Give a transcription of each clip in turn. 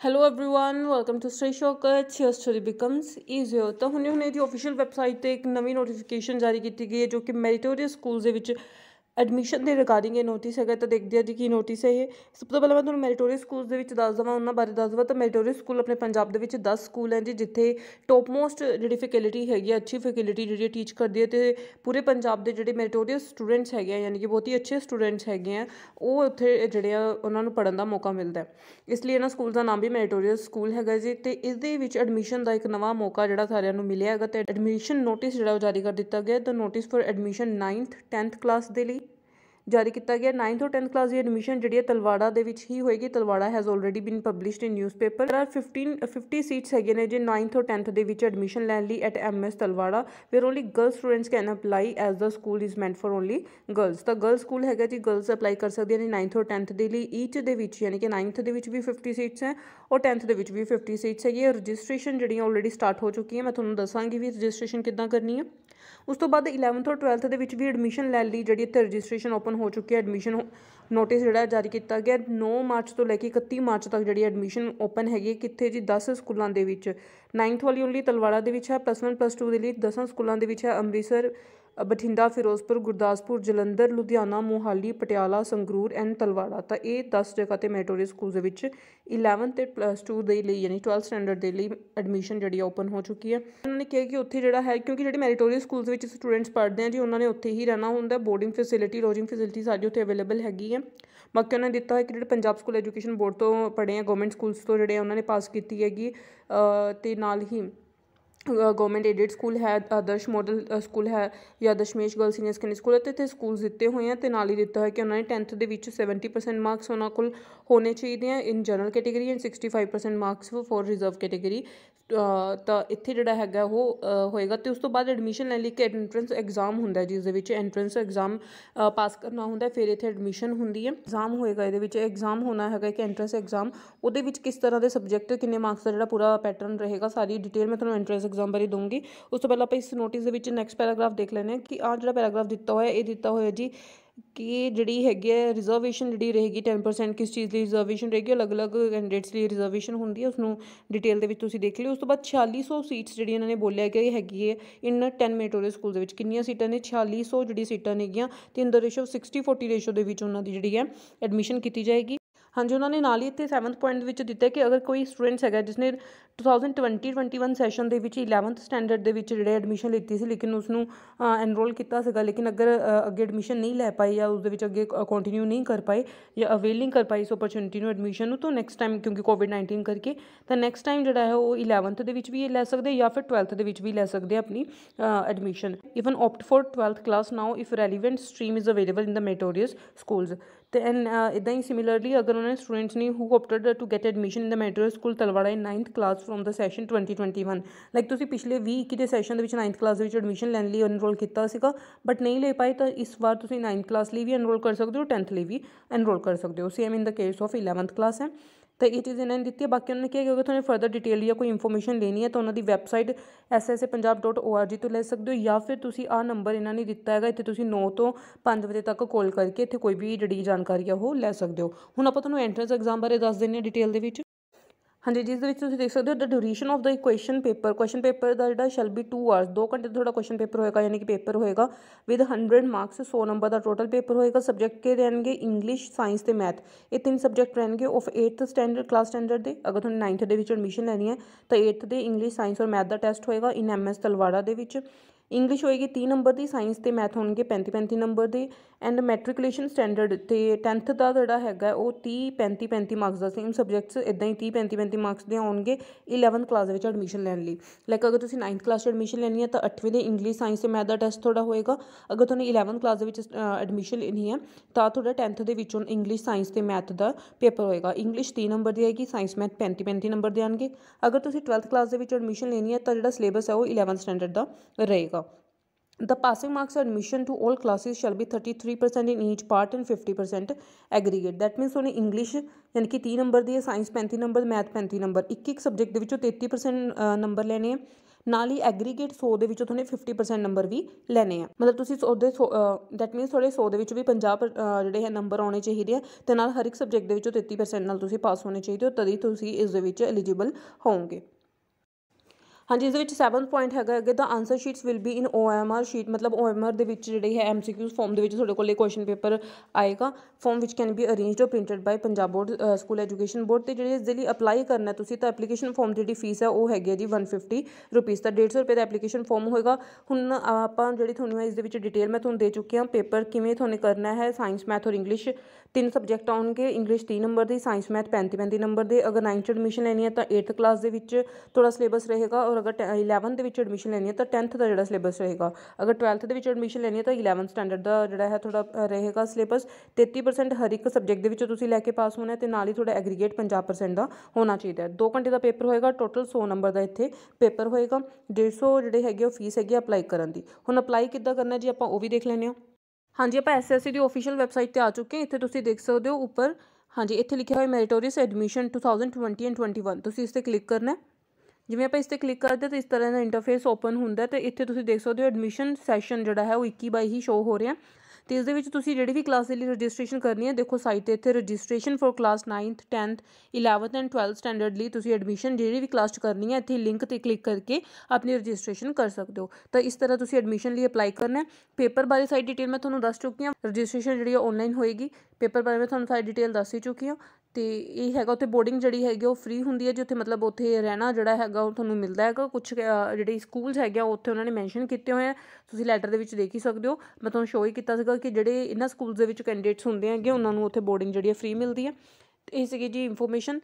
Hello everyone, welcome to Stray Shortcuts. Here story becomes easier. ਤਾਂ ਹੁਣੇ ਹੁਣੇ ਦੀ official website ਤੇ ਇੱਕ ਨਵੀਂ ਨੋਟੀਫਿਕੇਸ਼ਨ ਜਾਰੀ ਕੀਤੀ ਗਈ ਹੈ ਜੋ ਕਿ ਮੈਰੀਟੋਰੀਅਸ ਸਕੂਲਸ ਦੇ ਵਿੱਚ ਐਡਮਿਸ਼ਨ ਦੇ ਰਿਗਾਰਡਿੰਗ ਇਹ ਨੋਟਿਸ ਹੈਗਾ ਤਾਂ ਦੇਖਦੇ ਆ ਜੀ ਕੀ ਨੋਟਿਸ ਹੈ ਇਹ ਸਭ ਤੋਂ ਪਹਿਲਾਂ ਮੈਂ ਤੁਹਾਨੂੰ ਮੈਰੀਟੋਰੀਅਸ ਸਕੂਲਸ ਦੇ ਵਿੱਚ ਦੱਸ ਦਵਾਂ ਉਹਨਾਂ ਬਾਰੇ ਦੱਸ ਦਵਾਂ ਤਾਂ ਮੈਰੀਟੋਰੀਅਸ ਸਕੂਲ ਆਪਣੇ ਪੰਜਾਬ ਦੇ ਵਿੱਚ 10 ਸਕੂਲ ਹੈ ਜੀ ਜਿੱਥੇ ਟੌਪ ਮੋਸਟ ਜਿਹੜੀ ਫੈਕਲਟੀ ਹੈਗੀ ਹੈ ਅੱਛੀ ਫੈਕਲਟੀ ਜਿਹੜੀ ਟੀਚ ਕਰਦੀ ਹੈ ਤੇ ਪੂਰੇ ਪੰਜਾਬ ਦੇ ਜਿਹੜੇ ਮੈਰੀਟੋਰੀਅਸ ਸਟੂਡੈਂਟਸ ਹੈਗੇ ਆ ਯਾਨੀ ਕਿ ਬਹੁਤ ਹੀ ਅੱਛੇ ਸਟੂਡੈਂਟਸ ਹੈਗੇ ਆ ਉਹ ਉੱਥੇ ਜਿਹੜੇ ਆ ਉਹਨਾਂ ਨੂੰ ਪੜਨ ਦਾ ਮੌਕਾ ਮਿਲਦਾ ਇਸ ਲਈ ਇਹਨਾਂ ਸਕੂਲ ਦਾ ਨਾਮ ਵੀ ਮੈਰੀਟੋਰੀਅਸ ਸਕੂਲ ਹੈਗਾ ਜੀ ਤੇ ਇਸ ਦੇ ਵਿੱਚ ਐਡਮਿਸ਼ਨ ਦਾ ਇੱਕ ਨਵਾਂ ਮੌਕਾ ਜਿਹੜਾ ਸਾਰਿਆਂ ਨੂੰ ਮਿਲਿਆ ਹੈਗਾ ਤੇ ਐਡਮਿਸ਼ਨ ਨੋਟਿਸ ਜਿਹੜਾ ਉਹ ਜਾਰੀ ਕਰ ਦਿੱਤਾ ਗਿਆ ਤਾਂ notice for admission 9th 10th class ਦੇ ਲਈ ਜਾਰੀ ਕੀਤਾ ਗਿਆ 9th ਤੋਂ 10th ਕਲਾਸ ਦੀ ਐਡਮਿਸ਼ਨ ਜਿਹੜੀ ਹੈ ਤਲਵਾੜਾ ਦੇ ਵਿੱਚ ਹੀ ਹੋਏਗੀ Talwara has already been published in newspaper there 15 50 seats ਹੈਗੇ ਨੇ ਜੇ 9th ਤੋਂ 10th ਦੇ ਵਿੱਚ ਐਡਮਿਸ਼ਨ ਲੈਣ ਲਈ at MS Talwara where only girl students can apply as the school is meant for only girls ਤਾਂ ਗਰਲ ਸਕੂਲ ਹੈਗਾ ਜੀ ਗਰਲਸ ਅਪਲਾਈ ਕਰ ਸਕਦੀਆਂ ਨੇ 9th ਤੋਂ 10th ਦੇ ਲਈ ਈਚ ਦੇ ਵਿੱਚ ਯਾਨੀ ਕਿ 9th ਦੇ ਵਿੱਚ ਵੀ 50 ਸੀਟਸ ਹੈ ਔਰ 10th ਦੇ ਵਿੱਚ ਵੀ 50 ਸੀਟਸ ਹੈਗੀ ਹੈ ਰਜਿਸਟ੍ਰੇਸ਼ਨ ਜਿਹੜੀਆਂ ਆਲਰੇਡੀ ਸਟਾਰਟ ਹੋ ਚੁੱਕੀ ਹੈ ਮੈਂ ਤੁਹਾਨੂੰ ਦੱਸਾਂਗੀ ਵੀ ਰਜਿਸਟ੍ਰੇਸ਼ਨ ਕਿੱਦਾਂ ਕਰਨੀ ਹੈ ਉਸ ਤੋਂ ਬਾਅਦ 11th ਤੋਂ 12th ਦੇ ਵਿੱਚ ਵੀ ਐਡਮਿਸ਼ਨ ਲੈਣ ਲਈ ਜਿਹੜੀ ਇੱਥੇ ਰਜਿਸਟ੍ਰੇਸ਼ਨ ਓਪਨ ਹੋ ਚੁੱਕੀ ਹੈ ਐਡਮਿਸ਼ਨ ਨੋਟਿਸ ਜਿਹੜਾ ਜਾਰੀ ਕੀਤਾ ਗਿਆ 9 ਮਾਰਚ ਤੋਂ ਲੈ ਕੇ 31 ਮਾਰਚ ਤੱਕ ਜਿਹੜੀ ਐਡਮਿਸ਼ਨ ਓਪਨ ਹੈਗੀ ਕਿੱਥੇ ਜੀ 10 ਸਕੂਲਾਂ ਦੇ ਵਿੱਚ 9th ਵਾਲੀ ਓਨਲੀ ਤਲਵਾੜਾ ਦੇ ਵਿੱਚ ਹੈ ਪਲੱਸ 1 ਪਲੱਸ 2 ਦੇ ਲਈ 10 ਸਕੂਲਾਂ ਦੇ ਵਿੱਚ ਹੈ ਅੰਮ੍ਰਿਤਸਰ ਬਠਿੰਡਾ ਫਿਰੋਜ਼ਪੁਰ ਗੁਰਦਾਸਪੁਰ ਜਲੰਧਰ ਲੁਧਿਆਣਾ ਮੋਹਾਲੀ ਪਟਿਆਲਾ ਸੰਗਰੂਰ ਐਂਡ ਤਲਵਾੜਾ ਤਾਂ ਇਹ 10 ਜਗ੍ਹਾ ਤੇ ਮੈਟੋਰੀ ਸਕੂਲਸ ਦੇ ਵਿੱਚ 11th ਤੇ ਪਲੱਸ 2 ਦੇ ਲਈ ਯਾਨੀ 12th ਸਟੈਂਡਰਡ ਦੇ ਲਈ ਐਡਮਿਸ਼ਨ ਜਿਹੜੀ ਓਪਨ ਹੋ ਚੁੱਕੀ ਹੈ ਉਹਨਾਂ ਨੇ ਕਿਹਾ ਕਿ ਉੱਥੇ ਜਿਹੜਾ ਹੈ ਕਿਉਂਕਿ ਜਿਹੜੇ ਸਕੂਲ ਸਕੂਲਸ ਵਿੱਚ ਸਟੂਡੈਂਟਸ ਪੜ੍ਹਦੇ ਆ ਜੀ ਉਹਨਾਂ ਨੇ ਉੱਥੇ ਹੀ ਰਹਿਣਾ ਹੁੰਦਾ ਬੋਰਡਿੰਗ ਫੈਸਿਲਿਟੀ ਲੋਜਿੰਗ ਫੈਸਿਲਿਟੀ ਸਾਰੀ ਉੱਥੇ ਅਵੇਲੇਬਲ ਹੈਗੀ ਹੈ ਬਾਕੀ ਉਹਨਾਂ ਨੇ ਦਿੱਤਾ ਹੈ ਕਿ ਜਿਹੜੇ ਪੰਜਾਬ ਸਕੂਲ ਐਜੂਕੇਸ਼ਨ ਬੋਰਡ ਤੋਂ ਪੜ੍ਹੇ ਆ ਗਵਰਨਮੈਂਟ ਸਕੂਲਸ ਤੋਂ ਜਿਹੜੇ ਉਹਨਾਂ ਨੇ ਪਾਸ ਕੀਤੀ ਹੈਗੀ ਤੇ ਨਾਲ ਹੀ ਗਵਰਨਮੈਂਟ ਏਡਡ ਸਕੂਲ ਹੈ ਆਦਰਸ਼ ਮਾਡਲ ਸਕੂਲ ਹੈ ਜਾਂ Dashmesh girl senior secondary school ਤੇ ਅਤੇ ਸਕੂਲ ਦਿੱਤੇ ਹੋਏ ਆ ਤੇ ਨਾਲ ਹੀ ਦਿੱਤਾ ਹੈ ਕਿ ਉਹਨਾਂ ਨੇ 10th ਦੇ ਵਿੱਚ 70% ਮਾਰਕਸ ਉਹਨਾਂ ਕੋਲ ਹੋਣੇ ਚਾਹੀਦੇ ਆ in general category and 65% marks for reserve category ਤਾਂ ਇੱਥੇ ਜਿਹੜਾ ਹੈਗਾ ਉਹ ਹੋਏਗਾ ਤੇ ਉਸ ਤੋਂ ਬਾਅਦ ਐਡਮਿਸ਼ਨ ਲੈਣ ਲਈ ਇੱਕ ਐਂਟਰੈਂਸ ਐਗਜ਼ਾਮ ਹੁੰਦਾ ਜਿਸ ਦੇ ਵਿੱਚ ਐਂਟਰੈਂਸ ਐਗਜ਼ਾਮ ਪਾਸ ਕਰਨਾ ਹੁੰਦਾ ਫਿਰ ਇੱਥੇ ਐਡਮਿਸ਼ਨ ਹੁੰਦੀ ਹੈ ਐਗਜ਼ਾਮ ਹੋਏਗਾ ਇਹਦੇ ਵਿੱਚ ਐਗਜ਼ਾਮ ਹੋਣਾ ਹੈਗਾ ਇੱਕ ਐਂਟਰੈਂਸ ਐਗਜ਼ਾਮ ਉਹਦੇ ਵਿੱਚ ਕਿਸ ਤਰ੍ਹਾਂ ਦੇ ਸਬਜੈਕਟ ਕਿੰਨੇ ਮਾਰਕਸ ਦਾ ਜਿਹੜਾ ਪੂਰਾ ਪੈਟਰਨ ਰਹੇਗਾ ਸਾਰੀ ਡਿਟੇਲ ਮੈਂ ਤੁਹਾਨੂੰ ਐਂਟਰੈਂਸ ਐਗਜ਼ਾਮ ਬਾਰੇ ਦੂੰਗੀ ਉਸ ਤੋਂ ਪਹਿਲਾਂ ਆਪਾਂ ਇਸ ਨੋਟਿਸ ਦੇ ਵਿੱਚ ਨੈਕਸਟ ਪੈਰਾਗ੍ਰਾਫ ਦੇਖ ਲੈਂਦੇ ਹਾਂ ਕਿ ਆ ਜਿਹੜਾ ਪੈਰਾਗ੍ਰਾਫ ਦਿੱਤਾ ਹੋਇਆ ਇਹ ਦਿੱਤਾ ਹੋਇਆ ਜੀ ਕਿ ਜਿਹੜੀ ਹੈਗੀ ਹੈ ਰਿਜ਼ਰਵੇਸ਼ਨ ਜਿਹੜੀ ਰਹੇਗੀ 10% ਕਿਸ ਚੀਜ਼ ਲਈ ਰਿਜ਼ਰਵੇਸ਼ਨ ਰਹੇਗੀ ਅਲੱਗ-ਅਲੱਗ ਕੈਂਡੀਡੇਟਸ ਲਈ ਰਿਜ਼ਰਵੇਸ਼ਨ ਹੁੰਦੀ ਹੈ ਉਸ ਨੂੰ ਡਿਟੇਲ ਦੇ ਵਿੱਚ ਤੁਸੀਂ ਦੇਖ ਲਿਓ ਉਸ ਤੋਂ ਬਾਅਦ 4600 ਸੀਟਸ ਜਿਹੜੀ ਇਹਨਾਂ ਨੇ ਬੋਲਿਆ ਕਿ ਹੈਗੀ ਹੈ ਇਨ 10 ਮੈਟੋਰੀਅਲ ਸਕੂਲ ਦੇ ਵਿੱਚ ਕਿੰਨੀਆਂ ਸੀਟਾਂ ਨੇ 4600 ਜਿਹੜੀ ਸੀਟਾਂ ਨੇਗੀਆਂ ਤੇ ਇਨ ਦਾ ਰੇਸ਼ੋ 60 40 ਰੇਸ਼ੋ ਦੇ ਵਿੱਚ ਉਹਨਾਂ ਦੀ ਜਿਹੜੀ ਹੈ ਐਡਮਿਸ਼ਨ ਕੀਤੀ ਜਾਏਗੀ ਹਾਂਜੀ ਉਹਨਾਂ ਨੇ ਨਾਲ ਹੀ ਇੱਥੇ 7th ਪੁਆਇੰਟ ਵਿੱਚ ਦਿੱਤਾ ਕਿ ਅਗਰ ਕੋਈ ਸਟੂਡੈਂਟਸ ਹੈਗਾ ਜਿਸਨੇ 2020-21 ਸੈਸ਼ਨ ਦੇ ਵਿੱਚ 11th ਸਟੈਂਡਰਡ ਦੇ ਵਿੱਚ ਜਿਹੜੇ ਐਡਮਿਸ਼ਨ ਲਿੱਤੀ ਸੀ ਲੇਕਿਨ ਉਸ ਨੂੰ ਐਨਰੋਲ ਕੀਤਾ ਸੀਗਾ ਲੇਕਿਨ ਅਗਰ ਅੱਗੇ ਐਡਮਿਸ਼ਨ ਨਹੀਂ ਲੈ ਪਾਈ ਜਾਂ ਉਸ ਦੇ ਵਿੱਚ ਅੱਗੇ ਕੰਟੀਨਿਊ ਨਹੀਂ ਕਰ ਪਾਈ ਜਾਂ ਅਵੇਲਿੰਗ ਕਰ ਪਾਈ ਇਸ ਓਪਰਚੁਨਿਟੀ ਨੂੰ ਐਡਮਿਸ਼ਨ ਨੂੰ ਤਾਂ ਨੈਕਸਟ ਟਾਈਮ ਕਿਉਂਕਿ ਕੋਵਿਡ-19 ਕਰਕੇ ਤਾਂ ਨੈਕਸਟ ਟਾਈਮ ਜਿਹੜਾ ਹੈ ਉਹ 11th ਦੇ ਵਿੱਚ ਵੀ ਇਹ ਲੈ ਸਕਦੇ ਜਾਂ ਫਿਰ 12th ਦੇ ਵਿੱਚ ਵੀ ਲੈ ਸਕਦੇ ਆਪਣੀ admission even opt for 12th class now if relevant stream is available in the meritorious schools ਤੇ ਐਂ ਇਦਾਂ ਹੀ ਸਿਮਿਲਰਲੀ ਅਗਰ ਉਹਨਾਂ internal students ne who opted to get admission in the material school talwada in 9th class from the session 2021 like ਤੁਸੀਂ ਪਿਛਲੇ 2021 ਦੇ session ਦੇ ਵਿੱਚ 9th ਕਲਾਸ ਦੇ ਵਿੱਚ ਐਡਮਿਸ਼ਨ ਲੈਣ ਲਈ ਐਨਰੋਲ ਕੀਤਾ ਸੀਗਾ ਬਟ ਨਹੀਂ ਲੈ ਪਾਏ ਤਾਂ ਇਸ ਵਾਰ ਤੁਸੀਂ 9th ਕਲਾਸ ਲਈ ਵੀ ਐਨਰੋਲ ਕਰ ਸਕਦੇ ਹੋ 10th ਲਈ ਵੀ ਐਨਰੋਲ ਕਰ ਸਕਦੇ ਹੋ same in the case of 11th class ਹੈ ਇਹਨਾਂ ਨੇ ਦਿੱਤੀ ਹੈ ਬਾਕੀ ਉਹਨਾਂ ਨੇ ਕਿਹਾ ਕਿ ਅਗਰ ਤੁਹਾਨੂੰ ਫਰਦਰ ਡਿਟੇਲ ਜਾਂ ਕੋਈ ਇਨਫੋਰਮੇਸ਼ਨ ਲੈਣੀ ਹੈ ਤਾਂ ਉਹਨਾਂ ਦੀ ਵੈਬਸਾਈਟ ssapunjab.org ਤੋਂ ਲੈ ਸਕਦੇ ਹੋ ਜਾਂ ਫਿਰ ਤੁਸੀਂ ਆ ਨੰਬਰ ਇਹਨਾਂ ਨੇ ਦਿੱਤਾ ਹੈਗਾ ਇੱਥੇ ਤੁਸੀਂ 9 ਤੋਂ 5 ਵਜੇ ਤੱਕ ਕਾਲ ਕਰਕੇ ਇੱਥੇ ਕੋਈ ਵੀ ਜਿਹੜੀ ਜਾਣਕਾਰੀ ਆ ਉਹ ਲੈ ਸਕਦੇ ਹੋ ਹੁਣ ਆਪਾਂ ਤੁਹਾਨੂੰ ਐਂਟਰੈਂਸ ਐਗਜ਼ਾਮ ਬਾਰੇ ਦੱਸ ਦਿੰਨੇ ਆ ਡਿਟੇਲ ਦੇ ਵਿੱਚ ਹਾਂਜੀ ਜਿਸ ਦੇ ਵਿੱਚ ਤੁਸੀਂ ਦੇਖ ਸਕਦੇ ਹੋ the duration of the equation paper question paper ਦਾ ਜਿਹੜਾ ਸ਼ੈਲ ਬੀ 2 ਆਵਰਸ 2 ਘੰਟੇ ਦਾ ਤੁਹਾਡਾ ਕੁਐਸਚਨ ਪੇਪਰ ਹੋਏਗਾ ਯਾਨੀ ਕਿ ਪੇਪਰ ਹੋਏਗਾ ਵਿਦ 100 ਮਾਰਕਸ 100 ਨੰਬਰ ਦਾ ਟੋਟਲ ਪੇਪਰ ਹੋਏਗਾ ਸਬਜੈਕਟ ਕੇ ਰਹਿਣਗੇ ਇੰਗਲਿਸ਼ ਸਾਇੰਸ ਤੇ ਮੈਥ ਇਹ ਤਿੰਨ ਸਬਜੈਕਟ ਰਹਿਣਗੇ of 8th standard class standard ਦੇ ਅਗਰ ਤੁਹਾਨੂੰ 9th ਦੇ ਵਿੱਚ ਐਡਮਿਸ਼ਨ ਲੈਣੀ ਹੈ ਤਾਂ 8th ਦੇ ਇੰਗਲਿਸ਼ ਸਾਇੰਸ ਔਰ ਮੈਥ ਦਾ ਟੈਸਟ ਹੋਏਗਾ ਇਨ ਐਮਐਸ ਤਲਵਾੜਾ ਦੇ ਵਿੱਚ ਇੰਗਲਿਸ਼ ਹੋਏਗੀ 30 ਨੰਬਰ ਦੀ ਸਾਇੰਸ ਤੇ ਮੈਥ ਹੋਣਗੇ 35 35 ਨੰਬਰ ਦੇ ਐਂਡ ਮੈਟ੍ਰਿਕੂਲੇਸ਼ਨ ਸਟੈਂਡਰਡ ਤੇ 10th ਦਾ ਜਿਹੜਾ ਹੈਗਾ ਉਹ 30 35 35 ਮਾਰਕਸ ਦਾ ਸੇਮ ਸਬਜੈਕਟਸ ਇਦਾਂ ਹੀ 30 35 35 ਮਾਰਕਸ ਦੇ ਆਉਣਗੇ 11th ਕਲਾਸ ਵਿੱਚ ਐਡਮਿਸ਼ਨ ਲੈਣ ਲਈ ਲਾਈਕ ਅਗਰ ਤੁਸੀਂ 9th ਕਲਾਸ 'ਚ ਐਡਮਿਸ਼ਨ ਲੈਣੀ ਹੈ ਤਾਂ 8ਵੇਂ ਦੇ ਇੰਗਲਿਸ਼ ਸਾਇੰਸ ਤੇ ਮੈਥ ਦਾ ਟੈਸਟ ਤੁਹਾਡਾ ਹੋਏਗਾ ਅਗਰ ਤੁਹਾਨੂੰ 11th ਕਲਾਸ ਦੇ ਵਿੱਚ ਐਡਮਿਸ਼ਨ ਲੈਣੀ ਹੈ ਤਾਂ ਤੁਹਾਡਾ 10th ਦੇ ਵਿੱਚੋਂ ਇੰਗਲਿਸ਼ ਸਾਇੰਸ ਤੇ ਮੈਥ ਦਾ ਪੇਪਰ ਹੋਏਗਾ ਇੰਗਲਿਸ਼ 30 ਨੰਬਰ ਦੀ ਆਏਗੀ ਸਾਇੰਸ ਮੈਥ 35 35 ਨੰਬਰ ਦੇ ਆਣਗੇ ਅਗਰ ਤੁਸੀਂ 12th ਕਲਾਸ ਦੇ ਵਿੱਚ ਐਡਮਿਸ਼ਨ ਲੈਣੀ ਹੈ ਤਾਂ ਜਿਹੜਾ ਸਿਲੇਬਸ ਹੈ ਉਹ 11th ਸਟੈਂਡਰਡ ਦਾ ਰਹੇਗਾ The passing marks admission to all classes shall be 33% in each part and 50% aggregate. That means ਉਹਨੇ ਇੰਗਲਿਸ਼ ਯਾਨੀ ਕਿ 30 ਨੰਬਰ ਦੀ ਹੈ ਸਾਇੰਸ 35 ਨੰਬਰ ਮੈਥ 35 ਨੰਬਰ ਇੱਕ ਇੱਕ ਸਬਜੈਕਟ ਦੇ ਵਿੱਚੋਂ 33% ਨੰਬਰ ਲੈਣੇ ਆ ਨਾਲ ਹੀ ਐਗਰੀਗੇਟ 100 ਦੇ ਵਿੱਚੋਂ ਤੁਹਾਨੂੰ 50% ਨੰਬਰ ਵੀ ਲੈਣੇ ਆ ਮਤਲਬ ਤੁਸੀਂ ਉਹਦੇ ਦੈਟ ਮੀਨਸ ਤੁਹਾਡੇ 100 ਦੇ ਵਿੱਚੋਂ ਵੀ 50 ਜਿਹੜੇ ਹੈ ਨੰਬਰ ਆਉਣੇ ਚਾਹੀਦੇ ਆ ਤੇ ਨਾਲ ਹਰ ਇੱਕ ਸਬਜੈਕਟ ਦੇ ਵਿੱਚੋਂ 33% ਨਾਲ ਤੁਸੀਂ ਪਾਸ ਹੋਣੇ ਚਾਹੀਦੇ ਹੋ ਤਦ ਹੀ ਤੁਸੀਂ ਇਸ ਦੇ ਵਿੱਚ ਐਲੀਜੀਬਲ ਹੋਵੋਗੇ ਹਾਂਜੀ ਇਸ ਦੇ ਵਿੱਚ 7th ਪੁਆਇੰਟ ਹੈਗਾ ਅੱਗੇ ਦਾ answer sheets will be in OMR sheet ਮਤਲਬ ਓਐਮਆਰ ਦੇ ਵਿੱਚ ਜਿਹੜੇ ਹੈ ਐਮਸੀਕਿਊਜ਼ ਫਾਰਮ ਦੇ ਵਿੱਚ ਤੁਹਾਡੇ ਕੋਲੇ ਕੁਐਸਚਨ ਪੇਪਰ ਆਏਗਾ ਫਾਰਮ ਵਿੱਚ can be arranged or printed by Punjab board school education board ਤੇ ਜਿਹੜੇ ਇਸ ਦੇ ਲਈ ਅਪਲਾਈ ਕਰਨਾ ਤੁਸੀਂ ਤਾਂ ਐਪਲੀਕੇਸ਼ਨ ਫਾਰਮ ਦੀ ਜਿਹੜੀ ਫੀਸ ਹੈ ਉਹ ਹੈਗੀ ਹੈ ਜੀ 150 ਰੁਪਏ ਤਾਂ 150 ਰੁਪਏ ਦਾ ਐਪਲੀਕੇਸ਼ਨ ਫਾਰਮ ਹੋਏਗਾ ਹੁਣ ਆਪਾਂ ਜਿਹੜੀ ਤੁਹਾਨੂੰ ਇਸ ਦੇ ਵਿੱਚ ਡਿਟੇਲ ਮੈਂ ਤੁਹਾਨੂੰ ਦੇ ਚੁੱਕੀ ਹਾਂ ਪੇਪਰ ਕਿਵੇਂ ਤੁਹਾਨੂੰ ਕਰਨਾ ਹੈ ਸਾਇੰਸ ਮੈਥ ਔਰ ਇੰਗਲਿਸ਼ ਤਿੰਨ ਸਬਜੈਕਟ ਆਉਣਗੇ ਇੰਗਲਿਸ਼ 3 ਨੰਬਰ ਦੀ ਸਾਇੰਸ ਮੈਥ 35 35 ਨੰਬਰ ਦੇ ਅਗਰ 9th ਐਡਮਿਸ਼ਨ ਲੈਣੀ ਹੈ ਤਾਂ 8th ਕਲਾਸ ਦੇ ਵਿੱਚ ਥੋੜਾ ਸਿਲੇਬਸ ਰਹੇਗਾ ਔਰ ਕੋਲ ਅਗਰ 11th ਦੇ ਵਿੱਚ ਐਡਮਿਸ਼ਨ ਲੈਣੀ ਹੈ ਤਾਂ 10th ਦਾ ਜਿਹੜਾ ਸਿਲੇਬਸ ਰਹੇਗਾ ਅਗਰ 12th ਦੇ ਵਿੱਚ ਐਡਮਿਸ਼ਨ ਲੈਣੀ ਹੈ ਤਾਂ 11th ਸਟੈਂਡਰਡ ਦਾ ਜਿਹੜਾ ਹੈ ਥੋੜਾ ਰਹੇਗਾ ਸਿਲੇਬਸ 33% ਹਰ ਇੱਕ ਸਬਜੈਕਟ ਦੇ ਵਿੱਚੋਂ ਤੁਸੀਂ ਲੈ ਕੇ ਪਾਸ ਹੋਣਾ ਤੇ ਨਾਲ ਹੀ ਤੁਹਾਡਾ ਐਗਰੀਗੇਟ 50% ਦਾ ਹੋਣਾ ਚਾਹੀਦਾ ਹੈ 2 ਘੰਟੇ ਦਾ ਪੇਪਰ ਹੋਏਗਾ ਟੋਟਲ 100 ਨੰਬਰ ਦਾ ਇੱਥੇ ਪੇਪਰ ਹੋਏਗਾ 150 ਜਿਹੜੇ ਹੈਗੇ ਉਹ ਫੀਸ ਹੈਗੀ ਅਪਲਾਈ ਕਰਨ ਦੀ ਹੁਣ ਅਪਲਾਈ ਕਿੱਦਾਂ ਕਰਨਾ ਜੀ ਆਪਾਂ ਉਹ ਵੀ ਦੇਖ ਲੈਣੇ ਹਾਂ ਹਾਂਜੀ ਆਪਾਂ ਐਸਐਸਸੀ ਦੀ ਅਫੀਸ਼ੀਅਲ ਵੈਬਸਾਈਟ ਤੇ ਆ ਚੁੱਕੇ ਹਾਂ ਇੱਥੇ ਤੁਸੀਂ ਦੇਖ ਸਕਦੇ ਹੋ ਉੱਪਰ ਹਾਂਜੀ ਇੱਥੇ ਲਿਖਿਆ ਹੋਇਆ ਮੈਰੀਟੋਰੀਅਸ ਐਡਮਿਸ਼ਨ 2020 ਐਂਡ 21 ਤੁਸੀਂ ਇਸ ਤੇ ਕਲਿੱਕ ਕਰਨਾ ਹੈ ਜਿਵੇਂ ਆਪਾਂ ਇਸ ਤੇ ਕਲਿੱਕ ਕਰਦੇ ਤਾਂ ਇਸ ਤਰ੍ਹਾਂ ਦਾ ਇੰਟਰਫੇਸ ਓਪਨ ਹੁੰਦਾ ਤੇ ਇੱਥੇ ਤੁਸੀਂ ਦੇਖ ਸਕਦੇ ਹੋ ਐਡਮਿਸ਼ਨ ਸੈਸ਼ਨ ਜਿਹੜਾ ਹੈ ਉਹ 21 ਬਾਈ ਹੀ ਸ਼ੋ ਹੋ ਰਿਹਾ ਤੇ ਇਸ ਦੇ ਵਿੱਚ ਤੁਸੀਂ ਜਿਹੜੀ ਵੀ ਕਲਾਸ ਦੇ ਲਈ ਰਜਿਸਟ੍ਰੇਸ਼ਨ ਕਰਨੀ ਹੈ ਦੇਖੋ ਸਾਈਟ ਤੇ ਇੱਥੇ registration for class 9th 10th 11th and 12th standard ਲਈ ਤੁਸੀਂ ਐਡਮਿਸ਼ਨ ਜਿਹੜੀ ਵੀ ਕਲਾਸ 'ਚ ਕਰਨੀ ਹੈ ਇੱਥੇ ਲਿੰਕ ਤੇ ਕਲਿੱਕ ਕਰਕੇ ਆਪਣੀ ਰਜਿਸਟ੍ਰੇਸ਼ਨ ਕਰ ਸਕਦੇ ਹੋ ਤਾਂ ਇਸ ਤਰ੍ਹਾਂ ਤੁਸੀਂ ਐਡਮਿਸ਼ਨ ਲਈ ਅਪਲਾਈ ਕਰਨਾ ਹੈ ਪੇਪਰ ਬਾਰੇ ਸਾਰੀ ਡਿਟੇਲ ਮੈਂ ਤੁਹਾਨੂੰ ਦੱਸ ਚੁੱਕੀ ਹਾਂ ਰਜਿਸਟ੍ਰੇਸ਼ਨ ਜਿਹੜੀ ਆਨਲਾਈਨ ਹੋਏਗੀ ਪੇਪਰ ਬਾਰੇ ਮੈਂ ਤੁਹਾਨੂੰ ਸਾਰੀ ਡਿਟੇਲ ਦੱਸ ਹੀ ਚੁੱਕੀ ਹਾਂ ਅਤੇ ਇਹ ਹੈਗਾ ਉੱਥੇ ਬੋਰਡਿੰਗ ਜਿਹੜੀ ਹੈਗੀ ਉਹ ਫ੍ਰੀ ਹੁੰਦੀ ਹੈ ਜੀ ਉੱਥੇ ਮਤਲਬ ਉੱਥੇ ਰਹਿਣਾ ਜਿਹੜਾ ਹੈਗਾ ਉਹ ਤੁਹਾਨੂੰ ਮਿਲਦਾ ਹੈਗਾ ਕੁਝ ਜਿਹੜੇ ਸਕੂਲਸ ਹੈਗੇ ਉੱਥੇ ਉਹਨਾਂ ਨੇ ਮੈਂਸ਼ਨ ਕੀਤੇ ਹੋਏ ਆ ਤੁਸੀਂ ਲੈਟਰ ਦੇ ਵਿੱਚ ਦੇਖ ਹੀ ਸਕਦੇ ਹੋ ਮੈਂ ਤੁਹਾਨੂੰ ਸ਼ੋਅ ਹੀ ਕੀਤਾ ਸੀਗਾ ਕਿ ਜਿਹੜੇ ਇਹਨਾਂ ਸਕੂਲਸ ਦੇ ਵਿੱਚ ਕੈਂਡੀਡੇਟਸ ਹੁੰਦੇ ਹੈਗੇ ਉਹਨਾਂ ਨੂੰ ਉੱਥੇ ਬੋਰਡਿੰਗ ਜਿਹੜੀ ਹੈ ਫ੍ਰੀ ਮਿਲਦੀ ਹੈ ਇਹ ਸੀਗੀ ਜੀ ਇਨਫੋਰਮੇਸ਼ਨ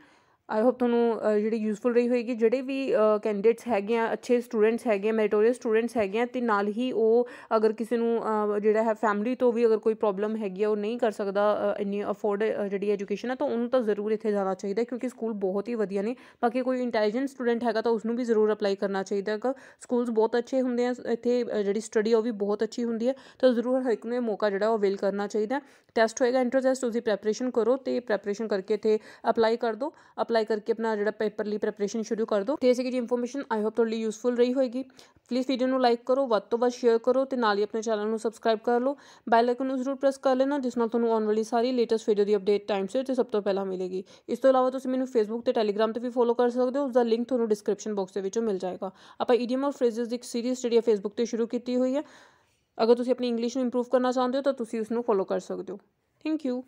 ਆਈ ਹੋਪ ਤੁਹਾਨੂੰ ਜਿਹੜੀ ਯੂਸਫੁਲ ਰਹੀ ਹੋਏਗੀ ਜਿਹੜੇ ਵੀ ਕੈਂਡੀਡੇਟਸ ਹੈਗੇ ਆ ਅੱਛੇ ਸਟੂਡੈਂਟਸ ਹੈਗੇ ਆ ਮੈਰੀਟੋਰੀਅਸ ਸਟੂਡੈਂਟਸ ਹੈਗੇ ਆ ਤੇ ਨਾਲ ਹੀ ਉਹ ਅਗਰ ਕਿਸੇ ਨੂੰ ਜਿਹੜਾ ਹੈ ਫੈਮਿਲੀ ਤੋਂ ਵੀ ਅਗਰ ਕੋਈ ਪ੍ਰੋਬਲਮ ਹੈਗੀ ਆ ਉਹ ਨਹੀਂ ਕਰ ਸਕਦਾ ਇੰਨੀ ਅਫੋਰਡ ਜਿਹੜੀ ਐਜੂਕੇਸ਼ਨ ਆ ਤਾਂ ਉਹਨੂੰ ਤਾਂ ਜ਼ਰੂਰ ਇੱਥੇ ਜਾਣਾ ਚਾਹੀਦਾ ਕਿਉਂਕਿ ਸਕੂਲ ਬਹੁਤ ਹੀ ਵਧੀਆ ਨੇ ਬਾਕੀ ਕੋਈ ਇੰਟੈਲੀਜੈਂਟ ਸਟੂਡੈਂਟ ਹੈਗਾ ਤਾਂ ਉਸਨੂੰ ਵੀ ਜ਼ਰੂਰ ਅਪਲਾਈ ਕਰਨਾ ਚਾਹੀਦਾ ਕਿ ਸਕੂਲਸ ਬਹੁਤ ਅੱਛੇ ਹੁੰਦੇ ਆ ਇੱਥੇ ਜਿਹੜੀ ਸਟੱਡੀ ਉਹ ਵੀ ਬਹੁਤ ਅੱਛੀ ਹੁੰਦੀ ਹੈ ਤਾਂ ਜ਼ਰੂਰ ਹਰ ਇੱਕ ਨੂੰ ਇਹ ਮੌਕਾ ਜਿਹੜਾ ਉਹ ਅਵੇਲ ਕਰਨਾ ਚਾਹੀਦਾ ਟੈਸਟ ਹੋਏਗਾ ਇੰਟਰ ਟੈਸਟ ਪ੍ਰੈਪਰੇਸ਼ਨ ਕਰੋ ਤੇ ਪ੍ਰੈਪਰੇਸ਼ਨ ਕਰਕੇ ਇੱਥੇ ਅਪਲਾਈ ਕਰ ਅਪ ਅਪਲਾਈ ਕਰਕੇ ਆਪਣਾ ਜਿਹੜਾ ਪੇਪਰ ਲਈ ਪ੍ਰੈਪਰੇਸ਼ਨ ਸ਼ੁਰੂ ਕਰ ਦਿਓ ਤੇ ਇਸੇ ਕੀ ਜੀ ਇਨਫੋਰਮੇਸ਼ਨ ਆਈ ਹੋਪ ਤੁਹਾਡੇ ਲਈ ਯੂਸਫੁਲ ਰਹੀ ਹੋਏਗੀ ਪਲੀਜ਼ ਵੀਡੀਓ ਨੂੰ ਲਾਈਕ ਕਰੋ ਵੱਧ ਤੋਂ ਵੱਧ ਸ਼ੇਅਰ ਕਰੋ ਤੇ ਨਾਲ ਹੀ ਆਪਣੇ ਚੈਨਲ ਨੂੰ ਸਬਸਕ੍ਰਾਈਬ ਕਰ ਲਓ ਬੈਲ ਆਈਕਨ ਨੂੰ ਜ਼ਰੂਰ ਪ੍ਰੈਸ ਕਰ ਲੈਣਾ ਜਿਸ ਨਾਲ ਤੁਹਾਨੂੰ ਆਉਣ ਵਾਲੀ ਸਾਰੀ ਲੇਟੈਸਟ ਵੀਡੀਓ ਦੀ ਅਪਡੇਟ ਟਾਈਮ ਸਿਰ ਤੇ ਸਭ ਤੋਂ ਪਹਿਲਾਂ ਮਿਲੇਗੀ ਇਸ ਤੋਂ ਇਲਾਵਾ ਤੁਸੀਂ ਮੈਨੂੰ ਫੇਸਬੁੱਕ ਤੇ ਟੈਲੀਗ੍ਰam ਤੇ ਵੀ ਫੋਲੋ ਕਰ ਸਕਦੇ ਹੋ ਉਸ ਦਾ ਲਿੰਕ ਤੁਹਾਨੂੰ ਡਿਸਕ੍ਰਿਪਸ਼ਨ ਬਾਕਸ ਦੇ ਵਿੱਚੋਂ ਮਿਲ ਜਾਏਗਾ ਆਪਾਂ ਇਡੀਅਮ ਆਫ ਫਰੇਜ਼ਸ ਦੀ ਇੱਕ ਸੀਰੀਜ਼ ਜਿਹੜੀ ਹੈ ਫੇਸਬੁੱਕ ਤੇ ਸ਼ੁਰੂ ਕੀਤੀ ਹੋਈ ਹੈ ਅਗਰ ਤੁਸੀਂ ਆਪਣੀ ਇੰਗਲਿਸ਼ ਨੂੰ ਇੰਪਰੂਵ ਕਰਨਾ ਚਾਹੁੰਦੇ ਹੋ ਤਾਂ ਤੁਸੀਂ ਉਸ ਨੂੰ ਫੋਲੋ ਕਰ ਸਕਦੇ ਹੋ ਥੈਂਕ ਯੂ